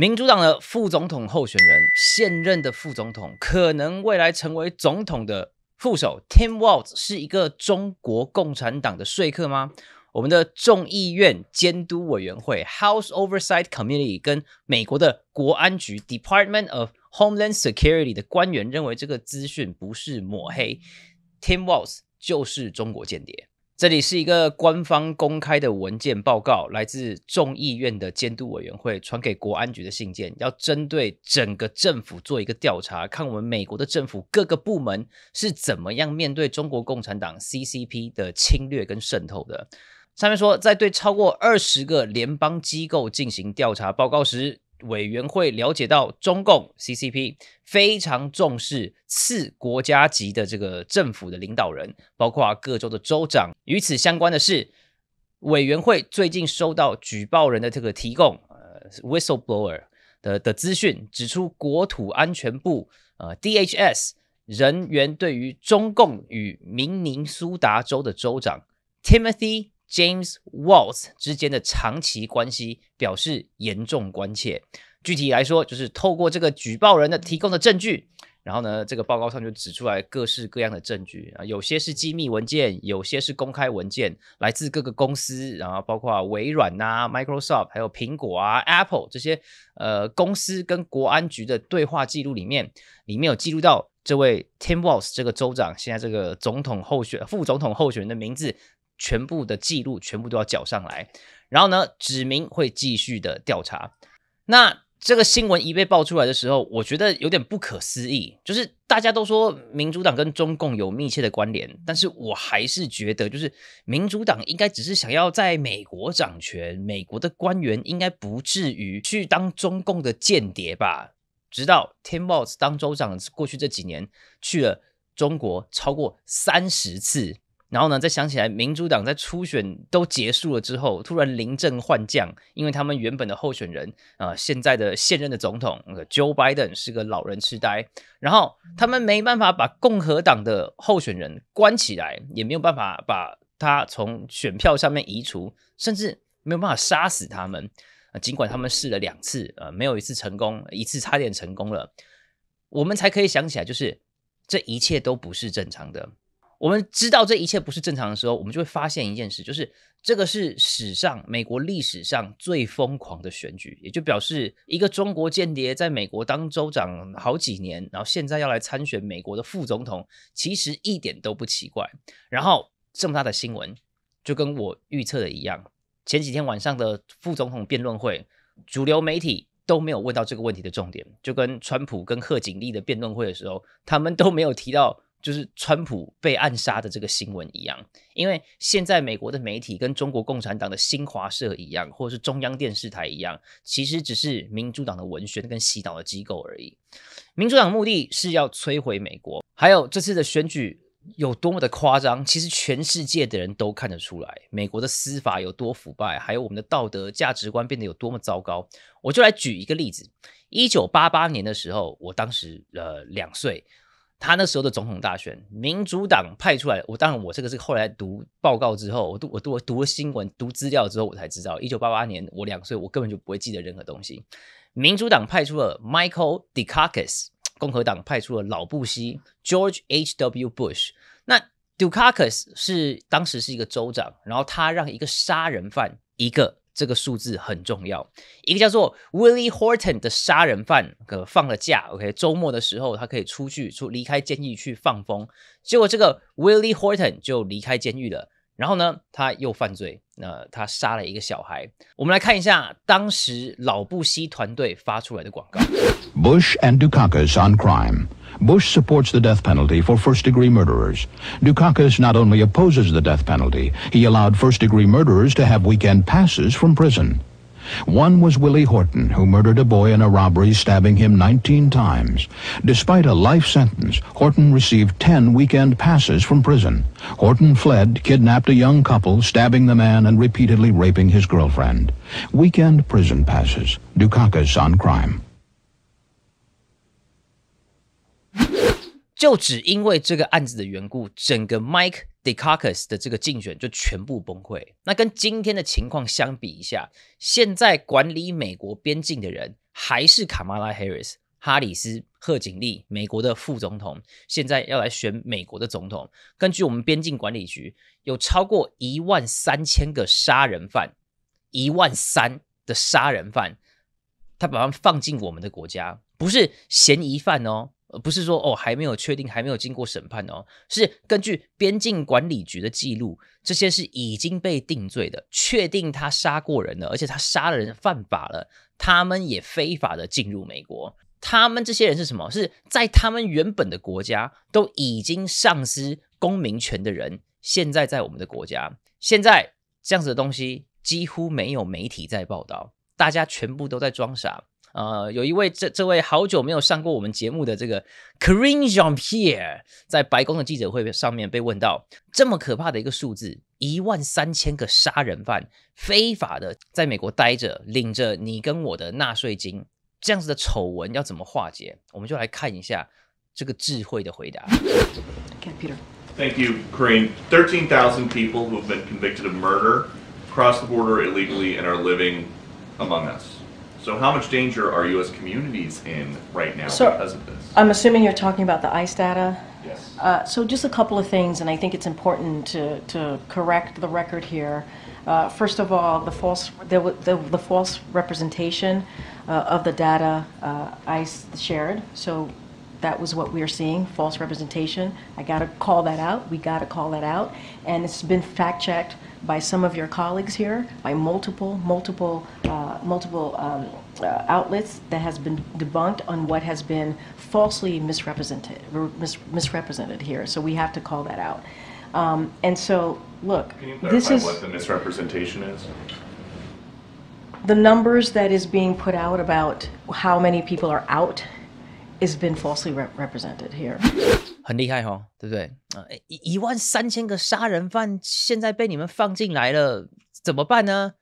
民主党的副总统候选人，现任的副总统，可能未来成为总统的副手，Tim Walz 是一个中国共产党的说客吗？我们的众议院监督委员会 （House Oversight Committee） 跟美国的国安局 （Department of Homeland Security） 的官员认为，这个资讯不是抹黑，Tim Walz 就是中国间谍。这里是一个官方公开的文件报告，来自众议院的监督委员会传给国安局的信件，要针对整个政府做一个调查，看我们美国的政府各个部门是怎么样面对中国共产党 （CCP） 的侵略跟渗透的。上面说，在对超过二十个联邦机构进行调查报告时。委员会了解到，中共 CCP 非常重视次国家级的这个政府的领导人，包括各州的州长。与此相关的是，委员会最近收到举报人的这个提供，呃，whistleblower 的的资讯，指出国土安全部，呃，DHS 人员对于中共与明尼苏达州的州长 Timothy。James Walls 之间的长期关系表示严重关切。具体来说，就是透过这个举报人的提供的证据，然后呢，这个报告上就指出来各式各样的证据啊，有些是机密文件，有些是公开文件，来自各个公司，然后包括微软呐、Microsoft，还有苹果啊、Apple 这些呃公司跟国安局的对话记录里面，里面有记录到这位 Tim Walls 这个州长现在这个总统候选、副总统候选人的名字。全部的记录全部都要缴上来，然后呢，指明会继续的调查。那这个新闻一被爆出来的时候，我觉得有点不可思议。就是大家都说民主党跟中共有密切的关联，但是我还是觉得，就是民主党应该只是想要在美国掌权，美国的官员应该不至于去当中共的间谍吧？直到 t i m o t h 当州长过去这几年去了中国超过三十次。然后呢，再想起来，民主党在初选都结束了之后，突然临阵换将，因为他们原本的候选人啊，现在的现任的总统 Joe Biden 是个老人痴呆，然后他们没办法把共和党的候选人关起来，也没有办法把他从选票上面移除，甚至没有办法杀死他们。尽管他们试了两次，呃，没有一次成功，一次差点成功了，我们才可以想起来，就是这一切都不是正常的。我们知道这一切不是正常的时候，我们就会发现一件事，就是这个是史上美国历史上最疯狂的选举，也就表示一个中国间谍在美国当州长好几年，然后现在要来参选美国的副总统，其实一点都不奇怪。然后这么大的新闻，就跟我预测的一样，前几天晚上的副总统辩论会，主流媒体都没有问到这个问题的重点，就跟川普跟贺锦丽的辩论会的时候，他们都没有提到。就是川普被暗杀的这个新闻一样，因为现在美国的媒体跟中国共产党的新华社一样，或者是中央电视台一样，其实只是民主党的文宣跟洗脑的机构而已。民主党目的是要摧毁美国，还有这次的选举有多么的夸张，其实全世界的人都看得出来，美国的司法有多腐败，还有我们的道德价值观变得有多么糟糕。我就来举一个例子：一九八八年的时候，我当时呃两岁。他那时候的总统大选，民主党派出来，我当然我这个是后来读报告之后，我读我读我读了新闻、读资料之后，我才知道，一九八八年我两岁，我根本就不会记得任何东西。民主党派出了 Michael Dukakis，共和党派出了老布希 George H W Bush。那 Dukakis 是当时是一个州长，然后他让一个杀人犯一个。这个数字很重要。一个叫做 Willie Horton 的杀人犯，呃，放了假，OK，周末的时候，他可以出去，出离开监狱去放风。结果，这个 Willie Horton 就离开监狱了。然后呢，他又犯罪。Bush and Dukakis on crime. Bush supports the death penalty for first-degree murderers. Dukakis not only opposes the death penalty, he allowed first-degree murderers to have weekend passes from prison. One was Willie Horton, who murdered a boy in a robbery, stabbing him 19 times. Despite a life sentence, Horton received 10 weekend passes from prison. Horton fled, kidnapped a young couple, stabbing the man and repeatedly raping his girlfriend. Weekend prison passes. Dukakis on crime. 就只因为这个案子的缘故，整个 Mike 集 s 的这个竞选就全部崩溃。那跟今天的情况相比一下，现在管理美国边境的人还是卡马拉·哈里斯、哈里斯、贺锦丽，美国的副总统。现在要来选美国的总统。根据我们边境管理局，有超过一万三千个杀人犯，一万三的杀人犯，他把他们放进我们的国家，不是嫌疑犯哦。呃，不是说哦，还没有确定，还没有经过审判哦，是根据边境管理局的记录，这些是已经被定罪的，确定他杀过人了，而且他杀了人犯法了，他们也非法的进入美国，他们这些人是什么？是在他们原本的国家都已经丧失公民权的人，现在在我们的国家，现在这样子的东西几乎没有媒体在报道，大家全部都在装傻。呃，有一位这这位好久没有上过我们节目的这个 Kareem Jomier，e 在白宫的记者会上面被问到：“这么可怕的一个数字，一万三千个杀人犯非法的在美国待着，领着你跟我的纳税金，这样子的丑闻要怎么化解？”我们就来看一下这个智慧的回答。Thank you, Kareem. Thirteen thousand people w have o h been convicted of murder c r o s s the border illegally and are living among us. So how much danger are you as communities in right now So- because of this? I'm assuming you're talking about the ICE data? Yes. Uh, So just a couple of things, and I think it's important to, to correct the record here. Uh, First of all, the false, the, the false representation uh, of the data uh, ICE shared, so that was what we are seeing, false representation. I gotta call that out, we gotta call that out, and it's been fact-checked by some of your colleagues here, by multiple, multiple, uh, multiple um, uh, outlets that has been debunked on what has been falsely misrepresented, mis misrepresented here. So we have to call that out. Um, and so, look, this is what the misrepresentation is. The numbers that is being put out about how many people are out has been falsely represented here. 很厉害哦，对不对？一一万三千个杀人犯现在被你们放进来了，怎么办呢？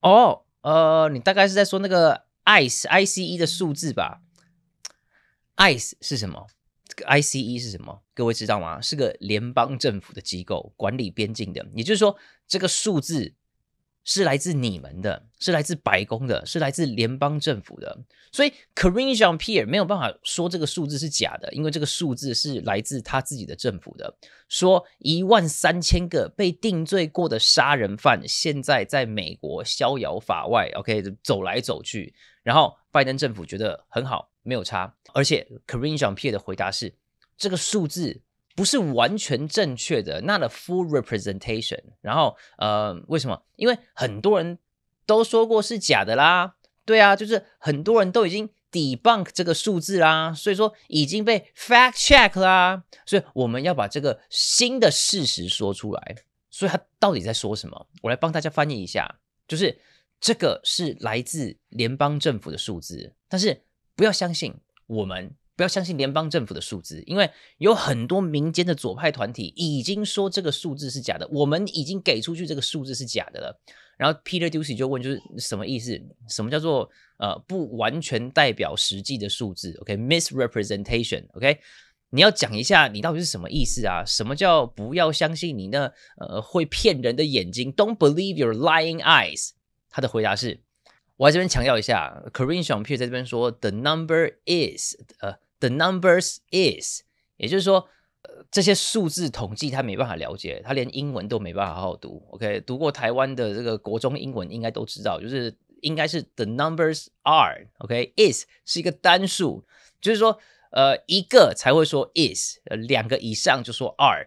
哦，呃，你大概是在说那个 ICE 的数字吧？ICE 是什么？这个 ICE 是什么？各位知道吗？是个联邦政府的机构，管理边境的。也就是说，这个数字。是来自你们的，是来自白宫的，是来自联邦政府的。所以，Karine Jean Pierre 没有办法说这个数字是假的，因为这个数字是来自他自己的政府的。说一万三千个被定罪过的杀人犯现在在美国逍遥法外，OK，走来走去。然后拜登政府觉得很好，没有差。而且，Karine Jean Pierre 的回答是，这个数字。不是完全正确的，那的 full representation。然后，呃，为什么？因为很多人都说过是假的啦，对啊，就是很多人都已经 debunk 这个数字啦，所以说已经被 fact check 啦。所以我们要把这个新的事实说出来。所以他到底在说什么？我来帮大家翻译一下，就是这个是来自联邦政府的数字，但是不要相信我们。不要相信联邦政府的数字，因为有很多民间的左派团体已经说这个数字是假的。我们已经给出去这个数字是假的了。然后 Peter Ducey 就问，就是什么意思？什么叫做呃不完全代表实际的数字？OK，misrepresentation。OK，你要讲一下你到底是什么意思啊？什么叫不要相信你那呃会骗人的眼睛？Don't believe your lying eyes。他的回答是，我在这边强调一下，Corinshaw Peter 在这边说，the number is，呃。The numbers is，也就是说，这些数字统计他没办法了解，他连英文都没办法好好读。OK，读过台湾的这个国中英文应该都知道，就是应该是 the numbers are OK is 是一个单数，就是说，呃，一个才会说 is，两个以上就说 are。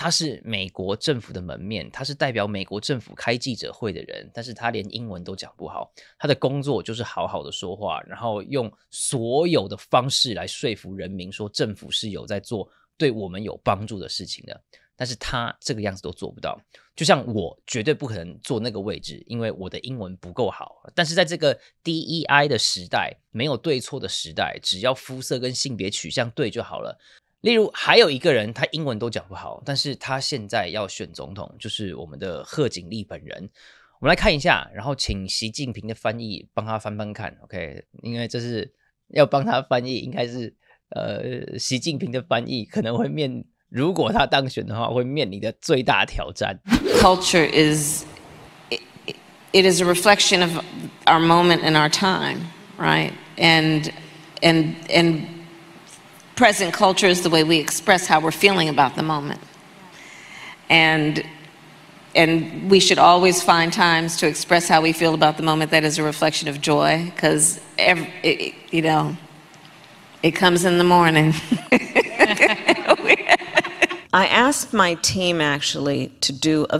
他是美国政府的门面，他是代表美国政府开记者会的人，但是他连英文都讲不好。他的工作就是好好的说话，然后用所有的方式来说服人民，说政府是有在做对我们有帮助的事情的。但是他这个样子都做不到。就像我绝对不可能坐那个位置，因为我的英文不够好。但是在这个 DEI 的时代，没有对错的时代，只要肤色跟性别取向对就好了。例如，还有一个人，他英文都讲不好，但是他现在要选总统，就是我们的贺锦丽本人。我们来看一下，然后请习近平的翻译帮他翻翻看，OK？因为这是要帮他翻译，应该是呃，习近平的翻译可能会面，如果他当选的话，会面临的最大挑战。Culture is it is a reflection of our moment a n d our time, right? And and and. present culture is the way we express how we're feeling about the moment. And and we should always find times to express how we feel about the moment that is a reflection of joy because you know it comes in the morning i asked my team actually to do a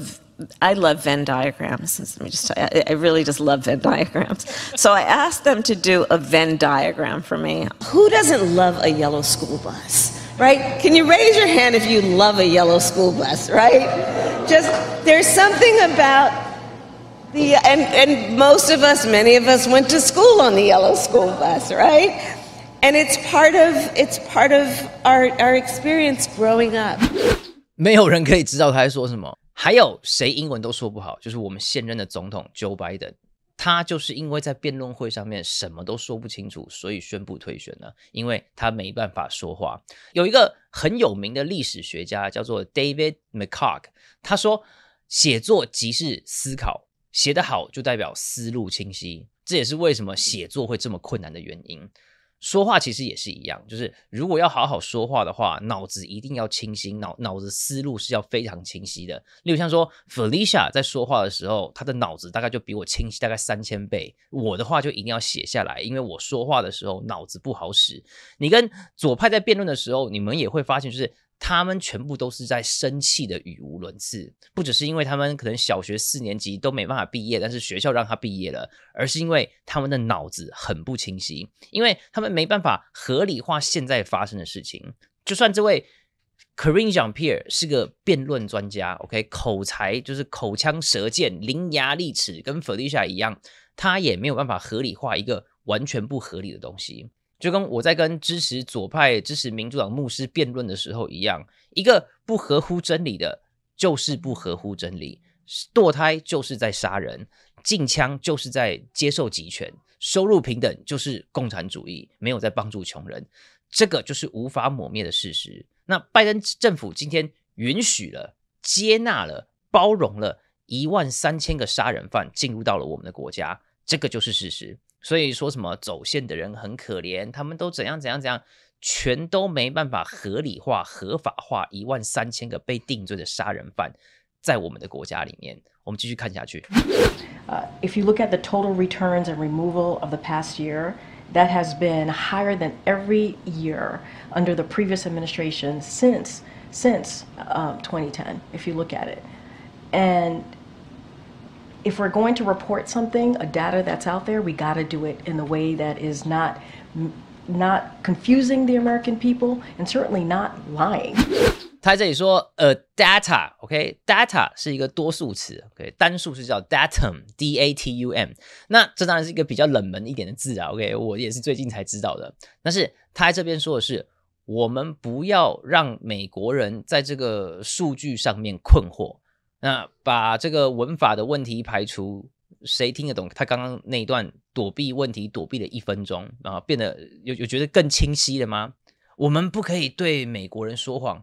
I love Venn diagrams. Let me just you, I really just love Venn diagrams. So I asked them to do a Venn diagram for me. Who doesn't love a yellow school bus? Right? Can you raise your hand if you love a yellow school bus, right? Just there's something about the and and most of us, many of us went to school on the yellow school bus, right? And it's part of it's part of our our experience growing up. 没有人可以知道他在说什么。还有谁英文都说不好？就是我们现任的总统 Joe Biden，他就是因为在辩论会上面什么都说不清楚，所以宣布退选了，因为他没办法说话。有一个很有名的历史学家叫做 David McCork，他说：“写作即是思考，写得好就代表思路清晰。”这也是为什么写作会这么困难的原因。说话其实也是一样，就是如果要好好说话的话，脑子一定要清晰，脑脑子思路是要非常清晰的。例如像说，Felicia 在说话的时候，她的脑子大概就比我清晰大概三千倍。我的话就一定要写下来，因为我说话的时候脑子不好使。你跟左派在辩论的时候，你们也会发现，就是。他们全部都是在生气的语无伦次，不只是因为他们可能小学四年级都没办法毕业，但是学校让他毕业了，而是因为他们的脑子很不清晰，因为他们没办法合理化现在发生的事情。就算这位 k a r i n Jean Pierre 是个辩论专家，OK，口才就是口腔舌剑、伶牙俐齿，跟 Felicia 一样，他也没有办法合理化一个完全不合理的东西。就跟我在跟支持左派、支持民主党牧师辩论的时候一样，一个不合乎真理的，就是不合乎真理。堕胎就是在杀人，禁枪就是在接受集权，收入平等就是共产主义，没有在帮助穷人，这个就是无法抹灭的事实。那拜登政府今天允许了、接纳了、包容了一万三千个杀人犯进入到了我们的国家，这个就是事实。所以说，什么走线的人很可怜，他们都怎样怎样怎样，全都没办法合理化、合法化一万三千个被定罪的杀人犯，在我们的国家里面，我们继续看下去。i f you look at the total returns and removal of the past year, that has been higher than every year under the previous administration since since um 2010. If you look at it, and If we're going to report something, a data that's out there, we got to do it in the way that is not not confusing the American people and certainly not lying. 他这里说，a d a t a OK，data 是一个多数词，OK，单数是叫 datum，D-A-T-U-M。那这当然是一个比较冷门一点的字啊，OK，我也是最近才知道的。但是他这边说的是，我们不要让美国人在这个数据上面困惑。那把这个文法的问题排除，谁听得懂他刚刚那一段躲避问题躲避了一分钟，然后变得有有觉得更清晰了吗？我们不可以对美国人说谎。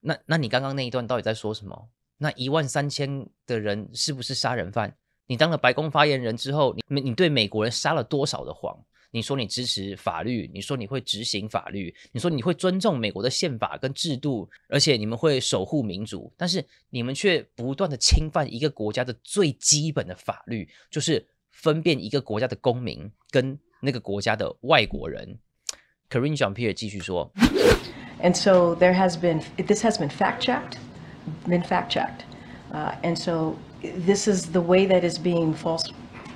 那那你刚刚那一段到底在说什么？那一万三千的人是不是杀人犯？你当了白宫发言人之后，你你对美国人撒了多少的谎？你说你支持法律，你说你会执行法律，你说你会尊重美国的宪法跟制度，而且你们会守护民主，但是你们却不断的侵犯一个国家的最基本的法律，就是分辨一个国家的公民跟那个国家的外国人。Karine Jean Pierre 继续说：“And so there has been, this has been fact checked, been fact checked, and so this is the way that is being false.”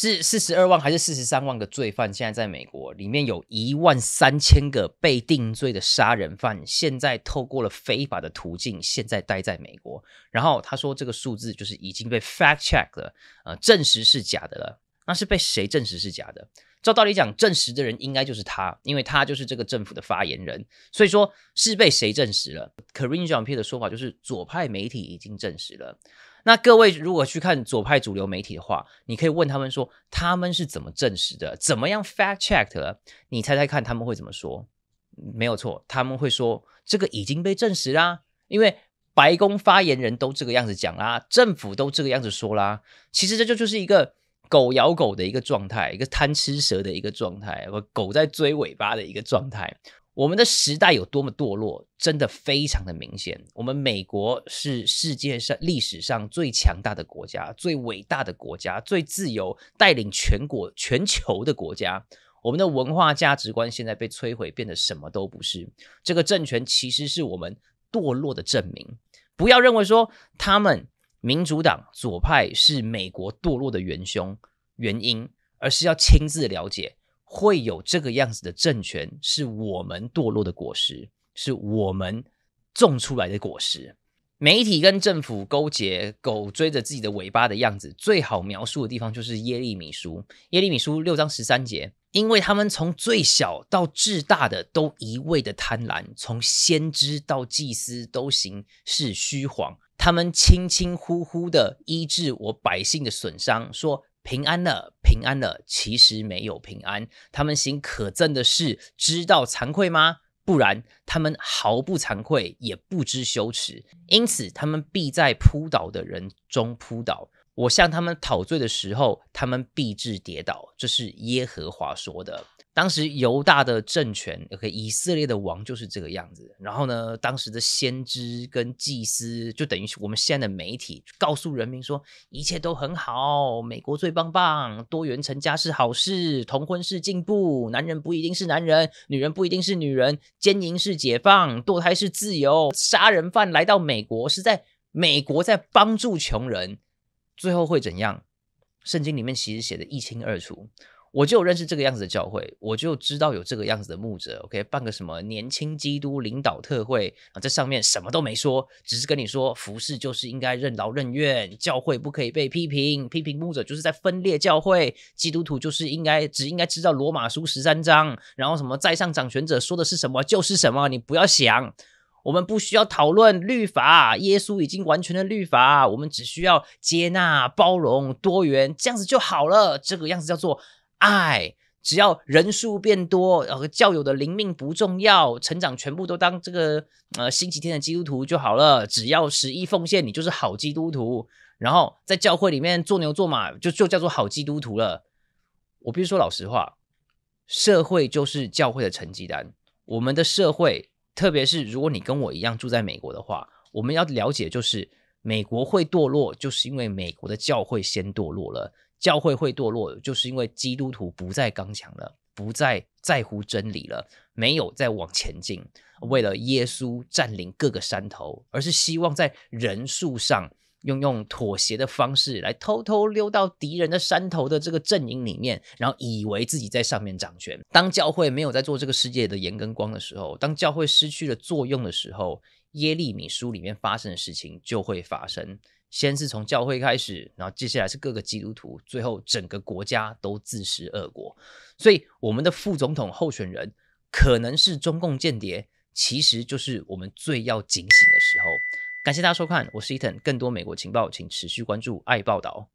是四十二万还是四十三万个罪犯？现在在美国，里面有一万三千个被定罪的杀人犯，现在透过了非法的途径，现在待在美国。然后他说，这个数字就是已经被 fact check 了，呃，证实是假的了。那是被谁证实是假的？照道理讲，证实的人应该就是他，因为他就是这个政府的发言人。所以说是被谁证实了？Karine Jean Pierre 的说法就是左派媒体已经证实了。那各位如果去看左派主流媒体的话，你可以问他们说，他们是怎么证实的？怎么样 fact checked 了？你猜猜看他们会怎么说？没有错，他们会说这个已经被证实啦，因为白宫发言人都这个样子讲啦，政府都这个样子说啦。其实这就就是一个狗咬狗的一个状态，一个贪吃蛇的一个状态，狗在追尾巴的一个状态。我们的时代有多么堕落，真的非常的明显。我们美国是世界上历史上最强大的国家、最伟大的国家、最自由、带领全国、全球的国家。我们的文化价值观现在被摧毁，变得什么都不是。这个政权其实是我们堕落的证明。不要认为说他们民主党左派是美国堕落的元凶原因，而是要亲自了解。会有这个样子的政权，是我们堕落的果实，是我们种出来的果实。媒体跟政府勾结，狗追着自己的尾巴的样子，最好描述的地方就是耶利米书，耶利米书六章十三节。因为他们从最小到至大的都一味的贪婪，从先知到祭司都行事虚谎，他们轻轻呼呼的医治我百姓的损伤，说。平安了，平安了，其实没有平安。他们行可憎的事，知道惭愧吗？不然，他们毫不惭愧，也不知羞耻。因此，他们必在扑倒的人中扑倒。我向他们讨罪的时候，他们必至跌倒。这是耶和华说的。当时犹大的政权，OK，以色列的王就是这个样子。然后呢，当时的先知跟祭司就等于我们现在的媒体，告诉人民说一切都很好，美国最棒棒，多元成家是好事，同婚是进步，男人不一定是男人，女人不一定是女人，奸淫是解放，堕胎是自由，杀人犯来到美国是在美国在帮助穷人，最后会怎样？圣经里面其实写的一清二楚。我就认识这个样子的教会，我就知道有这个样子的牧者。OK，办个什么年轻基督领导特会啊，在上面什么都没说，只是跟你说服侍就是应该任劳任怨，教会不可以被批评，批评牧者就是在分裂教会。基督徒就是应该只应该知道罗马书十三章，然后什么在上掌权者说的是什么就是什么，你不要想，我们不需要讨论律法，耶稣已经完全的律法，我们只需要接纳、包容、多元，这样子就好了。这个样子叫做。爱只要人数变多，然后教友的灵命不重要，成长全部都当这个呃星期天的基督徒就好了。只要十一奉献，你就是好基督徒。然后在教会里面做牛做马，就就叫做好基督徒了。我必须说老实话，社会就是教会的成绩单。我们的社会，特别是如果你跟我一样住在美国的话，我们要了解就是美国会堕落，就是因为美国的教会先堕落了。教会会堕落，就是因为基督徒不再刚强了，不再在乎真理了，没有再往前进。为了耶稣占领各个山头，而是希望在人数上用用妥协的方式来偷偷溜到敌人的山头的这个阵营里面，然后以为自己在上面掌权。当教会没有在做这个世界的盐跟光的时候，当教会失去了作用的时候，耶利米书里面发生的事情就会发生。先是从教会开始，然后接下来是各个基督徒，最后整个国家都自食恶果。所以，我们的副总统候选人可能是中共间谍，其实就是我们最要警醒的时候。感谢大家收看，我是伊藤，更多美国情报请持续关注爱报道。